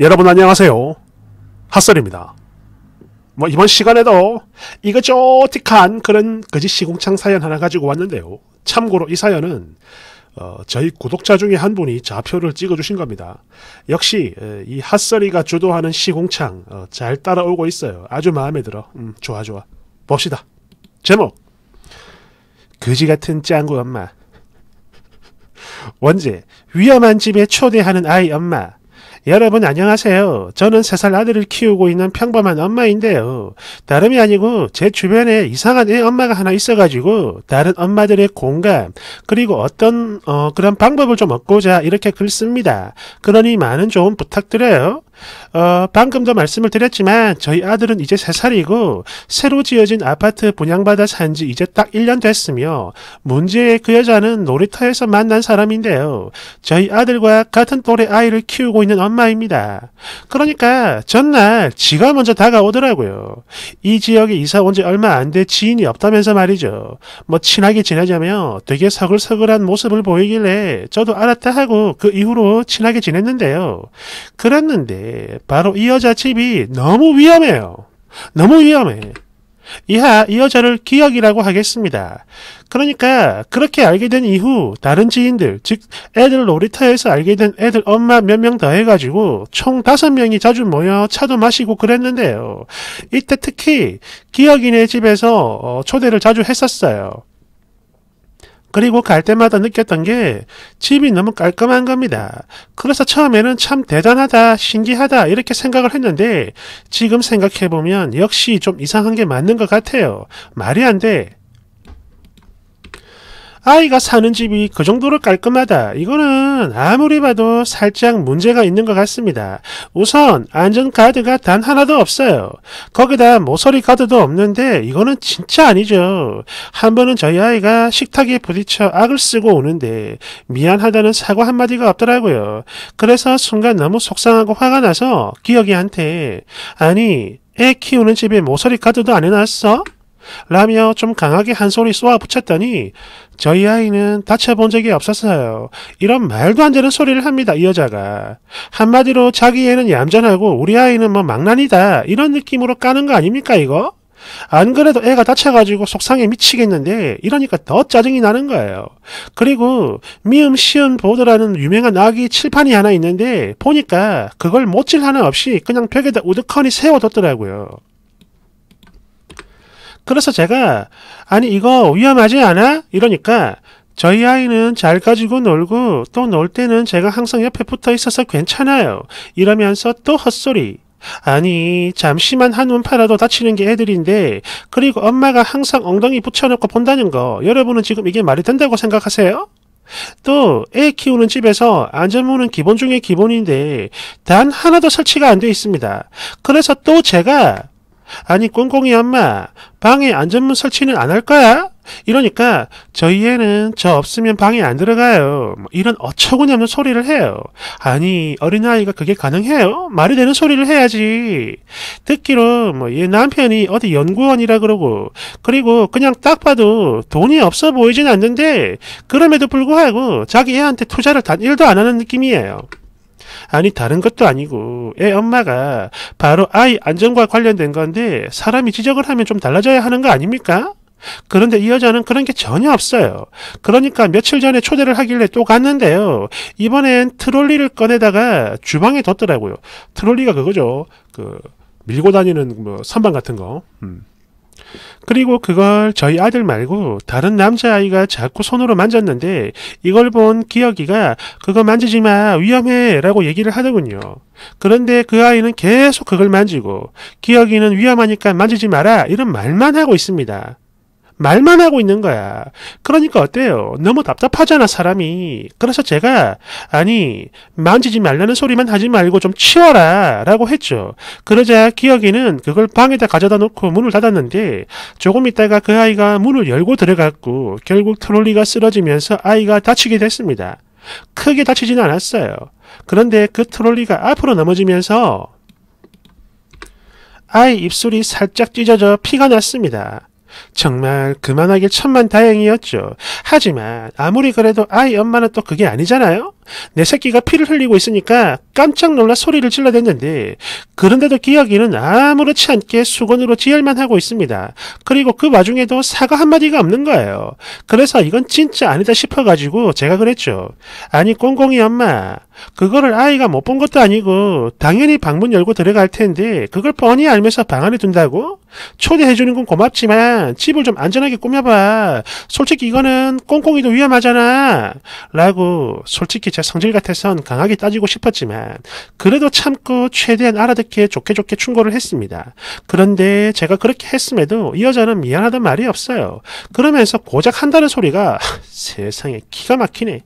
여러분 안녕하세요. 핫설입니다. 뭐 이번 시간에도 이거저틱한 그런 거짓 시공창 사연 하나 가지고 왔는데요. 참고로 이 사연은 어, 저희 구독자 중에 한 분이 좌표를 찍어주신 겁니다. 역시 이 핫설이가 주도하는 시공창 어, 잘 따라오고 있어요. 아주 마음에 들어. 음, 좋아 좋아. 봅시다. 제목 거지같은 짱구 엄마 원제 위험한 집에 초대하는 아이 엄마 여러분 안녕하세요. 저는 3살 아들을 키우고 있는 평범한 엄마인데요. 다름이 아니고 제 주변에 이상한 애 엄마가 하나 있어가지고 다른 엄마들의 공감 그리고 어떤 어, 그런 방법을 좀 얻고자 이렇게 글 씁니다. 그러니 많은 조언 부탁드려요. 어, 방금도 말씀을 드렸지만 저희 아들은 이제 3살이고 새로 지어진 아파트 분양받아 산지 이제 딱 1년 됐으며 문제의 그 여자는 놀이터에서 만난 사람인데요. 저희 아들과 같은 또래 아이를 키우고 있는 엄마입니다. 그러니까 전날 지가 먼저 다가오더라고요. 이 지역에 이사 온 지 얼마 안 돼 지인이 없다면서 말이죠. 뭐 친하게 지내자며 되게 서글서글한 모습을 보이길래 저도 알았다 하고 그 이후로 친하게 지냈는데요. 그랬는데 바로 이 여자 집이 너무 위험해요. 너무 위험해. 이하 이 여자를 기억이라고 하겠습니다. 그러니까 그렇게 알게 된 이후 다른 지인들 즉 애들 놀이터에서 알게 된 애들 엄마 몇 명 더 해가지고 총 다섯 명이 자주 모여 차도 마시고 그랬는데요. 이때 특히 기억이네 집에서 어, 초대를 자주 했었어요. 그리고 갈 때마다 느꼈던 게 집이 너무 깔끔한 겁니다. 그래서 처음에는 참 대단하다, 신기하다 이렇게 생각을 했는데 지금 생각해보면 역시 좀 이상한 게 맞는 것 같아요. 말이 안 돼. 아이가 사는 집이 그 정도로 깔끔하다. 이거는 아무리 봐도 살짝 문제가 있는 것 같습니다. 우선 안전카드가 단 하나도 없어요. 거기다 모서리 카드도 없는데 이거는 진짜 아니죠. 한 번은 저희 아이가 식탁에 부딪혀 악을 쓰고 오는데 미안하다는 사과 한마디가 없더라고요. 그래서 순간 너무 속상하고 화가 나서 기억이한테 아니 애 키우는 집에 모서리 카드도 안 해놨어? 라며 좀 강하게 한 소리 쏘아 붙였더니 저희 아이는 다쳐본 적이 없었어요. 이런 말도 안 되는 소리를 합니다. 이 여자가. 한마디로 자기 애는 얌전하고 우리 아이는 뭐 망난이다. 이런 느낌으로 까는 거 아닙니까 이거? 안 그래도 애가 다쳐가지고 속상해 미치겠는데 이러니까 더 짜증이 나는 거예요. 그리고 미음 시음 보드라는 유명한 아기 칠판이 하나 있는데 보니까 그걸 못질 하나 없이 그냥 벽에다 우드커니 세워뒀더라고요. 그래서 제가 아니 이거 위험하지 않아? 이러니까 저희 아이는 잘 가지고 놀고 또 놀 때는 제가 항상 옆에 붙어 있어서 괜찮아요. 이러면서 또 헛소리. 아니 잠시만 한눈 팔아도 다치는 게 애들인데 그리고 엄마가 항상 엉덩이 붙여놓고 본다는 거 여러분은 지금 이게 말이 된다고 생각하세요? 또 애 키우는 집에서 안전문은 기본 중에 기본인데 단 하나도 설치가 안 돼 있습니다. 그래서 또 제가 아니 꽁꽁이 엄마 방에 안전문 설치는 안 할 거야? 이러니까 저희 애는 저 없으면 방에 안 들어가요. 뭐 이런 어처구니없는 소리를 해요. 아니 어린아이가 그게 가능해요? 말이 되는 소리를 해야지. 듣기로 뭐 얘 남편이 어디 연구원이라 그러고 그리고 그냥 딱 봐도 돈이 없어 보이진 않는데 그럼에도 불구하고 자기 애한테 투자를 단 1도 안 하는 느낌이에요. 아니 다른 것도 아니고 애 엄마가 바로 아이 안전과 관련된 건데 사람이 지적을 하면 좀 달라져야 하는 거 아닙니까? 그런데 이 여자는 그런 게 전혀 없어요. 그러니까 며칠 전에 초대를 하길래 또 갔는데요. 이번엔 트롤리를 꺼내다가 주방에 뒀더라고요. 트롤리가 그거죠. 그 밀고 다니는 뭐 선반 같은 거. 음. 그리고 그걸 저희 아들 말고 다른 남자아이가 자꾸 손으로 만졌는데 이걸 본 기억이가 그거 만지지 마 위험해 라고 얘기를 하더군요. 그런데 그 아이는 계속 그걸 만지고 기억이는 위험하니까 만지지 마라 이런 말만 하고 있습니다. 말만 하고 있는 거야. 그러니까 어때요? 너무 답답하잖아, 사람이. 그래서 제가, 아니, 만지지 말라는 소리만 하지 말고 좀 치워라. 라고 했죠. 그러자 기억이는 그걸 방에다 가져다 놓고 문을 닫았는데, 조금 있다가 그 아이가 문을 열고 들어갔고, 결국 트롤리가 쓰러지면서 아이가 다치게 됐습니다. 크게 다치진 않았어요. 그런데 그 트롤리가 앞으로 넘어지면서 아이 입술이 살짝 찢어져 피가 났습니다. 정말 그만하길 천만 다행이었죠. 하지만 아무리 그래도 아이 엄마는 또 그게 아니잖아요? 내 새끼가 피를 흘리고 있으니까 깜짝 놀라 소리를 질러댔는데 그런데도 기억이는 아무렇지 않게 수건으로 지혈만 하고 있습니다. 그리고 그 와중에도 사과 한마디가 없는 거예요. 그래서 이건 진짜 아니다 싶어가지고 제가 그랬죠. 아니 꽁꽁이 엄마 그거를 아이가 못 본 것도 아니고 당연히 방문 열고 들어갈 텐데 그걸 뻔히 알면서 방 안에 둔다고? 초대해주는 건 고맙지만 집을 좀 안전하게 꾸며봐. 솔직히 이거는 꽁꽁이도 위험하잖아. 라고 솔직히 제 성질 같아선 강하게 따지고 싶었지만 그래도 참고 최대한 알아듣게 좋게 좋게 충고를 했습니다. 그런데 제가 그렇게 했음에도 이 여자는 미안하단 말이 없어요. 그러면서 고작 한다는 소리가 세상에 기가 막히네.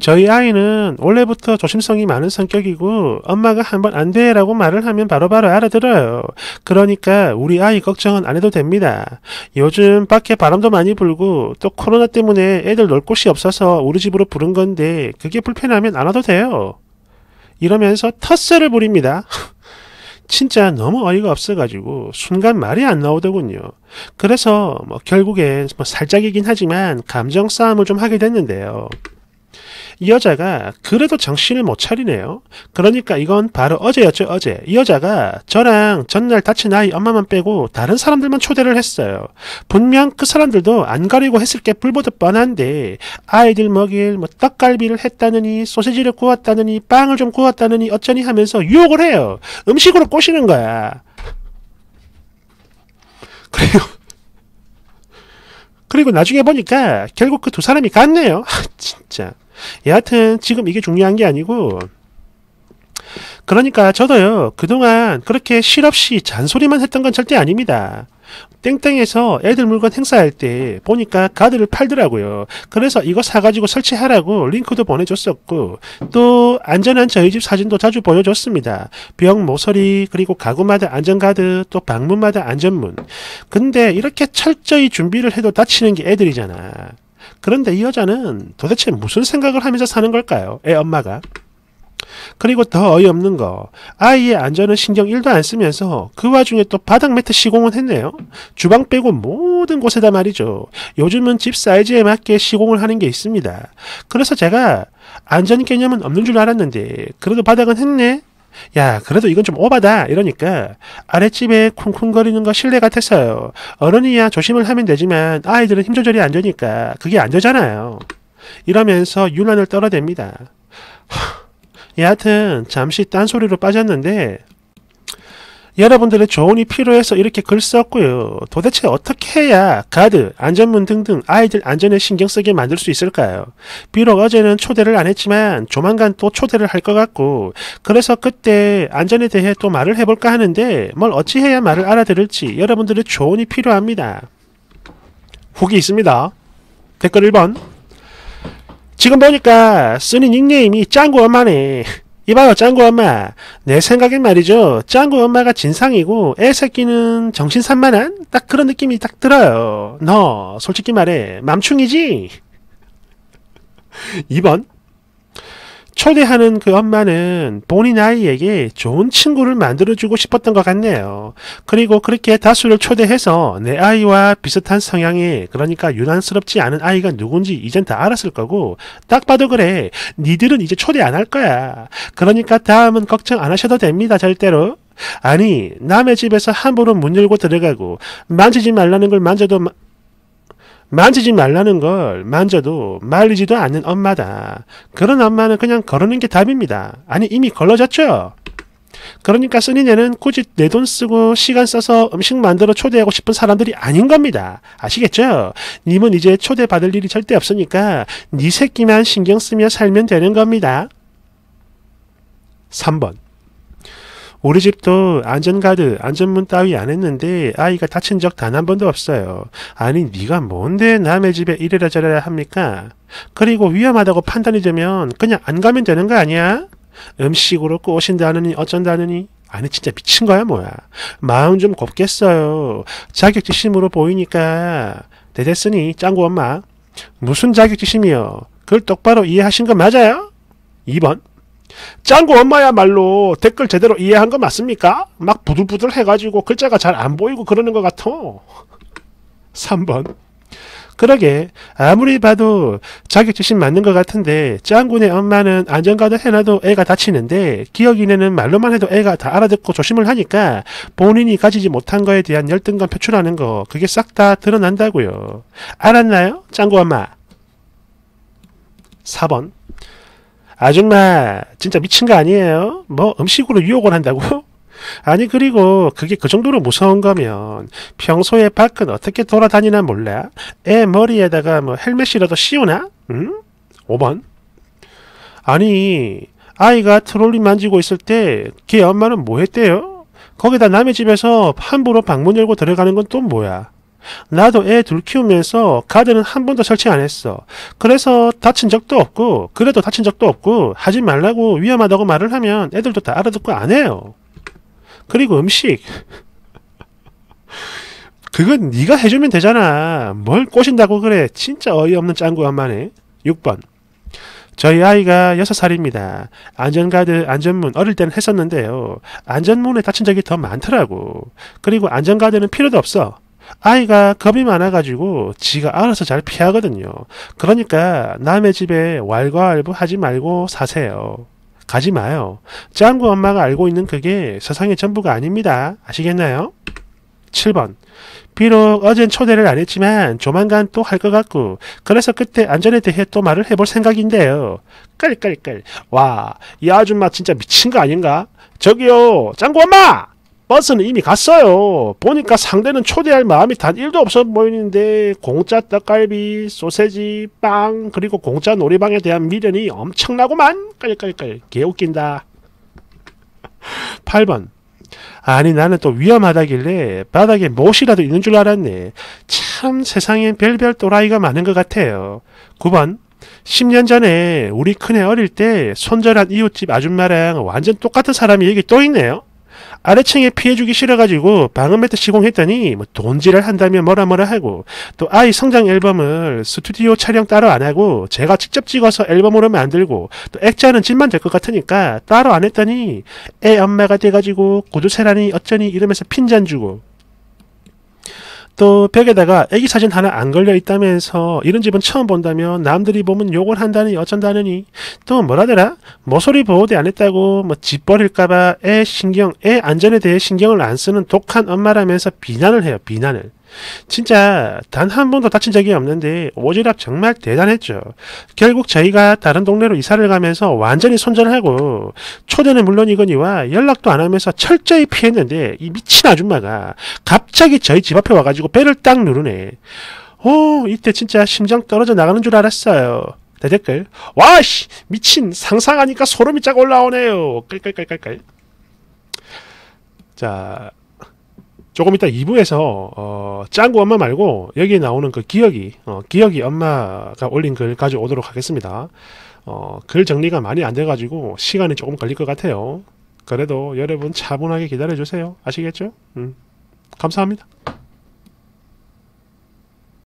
저희 아이는 원래부터 조심성이 많은 성격이고 엄마가 한번 안 돼라고 말을 하면 바로바로 바로 알아들어요. 그러니까 우리 아이 걱정은 안 해도 됩니다. 요즘 밖에 바람도 많이 불고 또 코로나 때문에 애들 놀 곳이 없어서 우리 집으로 부른 건데 그게 불편하면 안 와도 돼요. 이러면서 텃세를 부립니다. 진짜 너무 어이가 없어가지고 순간 말이 안 나오더군요. 그래서 뭐 결국엔 뭐 살짝이긴 하지만 감정 싸움을 좀 하게 됐는데요. 이 여자가 그래도 정신을 못 차리네요. 그러니까 이건 바로 어제였죠, 어제. 이 여자가 저랑 전날 다친 아이 엄마만 빼고 다른 사람들만 초대를 했어요. 분명 그 사람들도 안 가리고 했을 게 불보듯 뻔한데 아이들 먹일 뭐 떡갈비를 했다느니 소시지를 구웠다느니 빵을 좀 구웠다느니 어쩌니 하면서 유혹을 해요. 음식으로 꼬시는 거야. 그래요. 그리고 나중에 보니까 결국 그 두 사람이 갔네요. 아, 진짜. 예, 여하튼 지금 이게 중요한 게 아니고 그러니까 저도요 그동안 그렇게 실없이 잔소리만 했던 건 절대 아닙니다. 땡땡에서 애들 물건 행사할 때 보니까 가드를 팔더라고요. 그래서 이거 사가지고 설치하라고 링크도 보내줬었고 또 안전한 저희 집 사진도 자주 보여줬습니다. 병 모서리 그리고 가구마다 안전가드 또 방문마다 안전문 근데 이렇게 철저히 준비를 해도 다치는 게 애들이잖아. 그런데 이 여자는 도대체 무슨 생각을 하면서 사는 걸까요? 애 엄마가. 그리고 더 어이없는 거 아이의 안전은 신경 1도 안 쓰면서 그 와중에 또 바닥 매트 시공은 했네요 주방 빼고 모든 곳에다 말이죠 요즘은 집 사이즈에 맞게 시공을 하는 게 있습니다 그래서 제가 안전 개념은 없는 줄 알았는데 그래도 바닥은 했네 야 그래도 이건 좀 오바다 이러니까 아랫집에 쿵쿵거리는 거 실례 같았어요. 어른이야 조심을 하면 되지만 아이들은 힘 조절이 안 되니까 그게 안 되잖아요. 이러면서 윤난을 떨어댑니다. 하, 여하튼 잠시 딴소리로 빠졌는데 여러분들의 조언이 필요해서 이렇게 글 썼고요. 도대체 어떻게 해야 가드, 안전문 등등 아이들 안전에 신경 쓰게 만들 수 있을까요? 비록 어제는 초대를 안 했지만 조만간 또 초대를 할 것 같고 그래서 그때 안전에 대해 또 말을 해볼까 하는데 뭘 어찌해야 말을 알아들을지 여러분들의 조언이 필요합니다. 후기 있습니다. 댓글 1번 지금 보니까 쓰는 닉네임이 짱구 엄마네 이봐요 짱구 엄마 내 생각엔 말이죠 짱구 엄마가 진상이고 애새끼는 정신산만한 딱 그런 느낌이 딱 들어요 너 솔직히 말해 맘충이지? 2번 초대하는 그 엄마는 본인 아이에게 좋은 친구를 만들어주고 싶었던 것 같네요. 그리고 그렇게 다수를 초대해서 내 아이와 비슷한 성향의 그러니까 유난스럽지 않은 아이가 누군지 이젠 다 알았을 거고 딱 봐도 그래 니들은 이제 초대 안 할 거야. 그러니까 다음은 걱정 안 하셔도 됩니다 절대로. 아니 남의 집에서 함부로 문 열고 들어가고 만지지 말라는 걸 만져도 만지지 말라는 걸 만져도 말리지도 않는 엄마다. 그런 엄마는 그냥 거르는 게 답입니다. 아니 이미 걸러졌죠? 그러니까 쓰니네는 굳이 내 돈 쓰고 시간 써서 음식 만들어 초대하고 싶은 사람들이 아닌 겁니다. 아시겠죠? 님은 이제 초대받을 일이 절대 없으니까 니 새끼만 신경 쓰며 살면 되는 겁니다. 3번 우리 집도 안전가드, 안전문 따위 안 했는데 아이가 다친 적 단 한 번도 없어요. 아니 네가 뭔데 남의 집에 이래라 저래라 합니까? 그리고 위험하다고 판단이 되면 그냥 안 가면 되는 거 아니야? 음식으로 꼬신다느니 어쩐다느니 아니 진짜 미친 거야 뭐야 마음 좀 곱겠어요 자격지심으로 보이니까 대대쓰니 짱구 엄마 무슨 자격지심이요 그걸 똑바로 이해하신 거 맞아요? 2번 짱구 엄마야말로 댓글 제대로 이해한 거 맞습니까? 막 부들부들 해가지고 글자가 잘 안 보이고 그러는 것 같아. 3번 그러게 아무리 봐도 자격지심 맞는 것 같은데 짱구네 엄마는 안전가도 해놔도 애가 다치는데 기억이네는 말로만 해도 애가 다 알아듣고 조심을 하니까 본인이 가지지 못한 거에 대한 열등감 표출하는 거 그게 싹 다 드러난다고요. 알았나요? 짱구 엄마. 4번 아줌마 진짜 미친 거 아니에요? 뭐 음식으로 유혹을 한다고? 아니 그리고 그게 그 정도로 무서운 거면 평소에 밖은 어떻게 돌아다니나 몰라? 애 머리에다가 뭐 헬멧이라도 씌우나? 응? 5번 아니 아이가 트롤리 만지고 있을 때 걔 엄마는 뭐 했대요? 거기다 남의 집에서 함부로 방문 열고 들어가는 건 또 뭐야? 나도 애 둘 키우면서 가드는 한 번도 설치 안 했어. 그래서 다친 적도 없고 그래도 다친 적도 없고 하지 말라고 위험하다고 말을 하면 애들도 다 알아듣고 안 해요. 그리고 음식. 그건 네가 해주면 되잖아. 뭘 꼬신다고 그래. 진짜 어이없는 짱구 엄마네. 6번. 저희 아이가 6살입니다. 안전가드, 안전문 어릴 때는 했었는데요. 안전문에 다친 적이 더 많더라고. 그리고 안전가드는 필요도 없어. 아이가 겁이 많아가지고 지가 알아서 잘 피하거든요. 그러니까 남의 집에 왈가왈부 하지 말고 사세요. 가지 마요. 짱구 엄마가 알고 있는 그게 세상의 전부가 아닙니다. 아시겠나요? 7번. 비록 어젠 초대를 안 했지만 조만간 또 할 것 같고 그래서 그때 안전에 대해 또 말을 해볼 생각인데요. 깔깔깔. 와, 이 아줌마 진짜 미친 거 아닌가? 저기요, 짱구 엄마! 버스는 이미 갔어요. 보니까 상대는 초대할 마음이 단 1도 없어 보이는데 공짜 떡갈비, 소세지, 빵 그리고 공짜 놀이방에 대한 미련이 엄청나고만 깔깔깔 개웃긴다. 8번 아니 나는 또 위험하다길래 바닥에 못이라도 있는 줄 알았네. 참 세상엔 별별 또라이가 많은 것 같아요. 9번 10년 전에 우리 큰애 어릴 때 손절한 이웃집 아줌마랑 완전 똑같은 사람이 여기 또 있네요. 아래층에 피해주기 싫어가지고 방음매트 시공했더니 뭐돈지를 한다며 뭐라 뭐라 하고 또 아이 성장 앨범을 스튜디오 촬영 따로 안 하고 제가 직접 찍어서 앨범으로 만들고 또 액자는 집만 될 것 같으니까 따로 안 했더니 애 엄마가 돼가지고 고두세라니 어쩌니 이러면서 핀잔 주고 또 벽에다가 애기 사진 하나 안 걸려 있다면서 이런 집은 처음 본다며 남들이 보면 욕을 한다니 어쩐다느니 또 뭐라더라 모서리 보호대 안 했다고 뭐집 버릴까봐 애 신경 애 안전에 대해 신경을 안 쓰는 독한 엄마라면서 비난을 해요 비난을 진짜 단 한 번도 다친 적이 없는데 오지랖 정말 대단했죠. 결국 저희가 다른 동네로 이사를 가면서 완전히 손절하고 초대는 물론이거니와 연락도 안 하면서 철저히 피했는데 이 미친 아줌마가 갑자기 저희 집 앞에 와가지고 배를 딱 누르네. 오 어, 이때 진짜 심장 떨어져 나가는 줄 알았어요. 대댓글 와씨 미친 상상하니까 소름이 쫙 올라오네요. 깔깔깔깔깔. 자 조금 이따 2부에서 어, 짱구 엄마 말고 여기에 나오는 그 기억이 어, 기억이 엄마가 올린 글 가져오도록 하겠습니다. 어, 글 정리가 많이 안 돼가지고 시간이 조금 걸릴 것 같아요. 그래도 여러분 차분하게 기다려주세요. 아시겠죠? 음, 감사합니다.